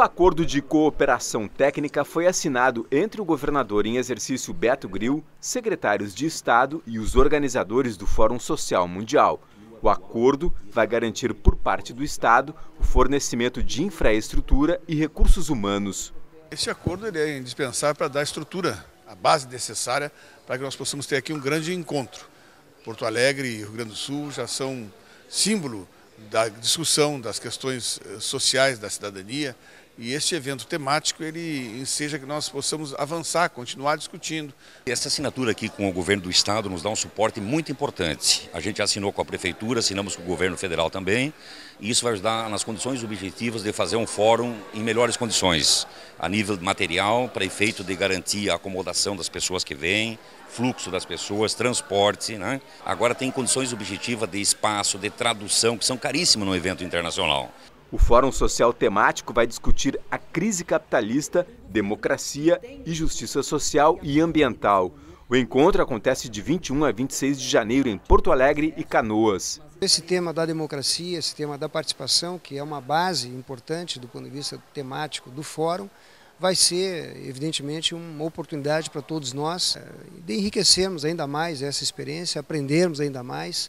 O acordo de cooperação técnica foi assinado entre o governador em exercício Beto Grill, secretários de Estado e os organizadores do Fórum Social Mundial. O acordo vai garantir, por parte do Estado, o fornecimento de infraestrutura e recursos humanos. Esse acordo é indispensável para dar estrutura, a base necessária para que nós possamos ter aqui um grande encontro. Porto Alegre e Rio Grande do Sul já são símbolo da discussão das questões eh, sociais da cidadania, e este evento temático, ele enseja que nós possamos avançar, continuar discutindo. Essa assinatura aqui com o governo do Estado nos dá um suporte muito importante. A gente assinou com a Prefeitura, assinamos com o governo federal também, e isso vai ajudar nas condições objetivas de fazer um fórum em melhores condições, a nível material, para efeito de garantir a acomodação das pessoas que vêm, fluxo das pessoas, transporte. Né? Agora tem condições objetivas de espaço, de tradução, que são caríssimas no evento internacional. O Fórum Social Temático vai discutir a crise capitalista, democracia e justiça social e ambiental. O encontro acontece de 21 a 26 de janeiro em Porto Alegre e Canoas. Esse tema da democracia, esse tema da participação, que é uma base importante do ponto de vista temático do Fórum, vai ser, evidentemente, uma oportunidade para todos nós eh, de enriquecermos ainda mais essa experiência, aprendermos ainda mais.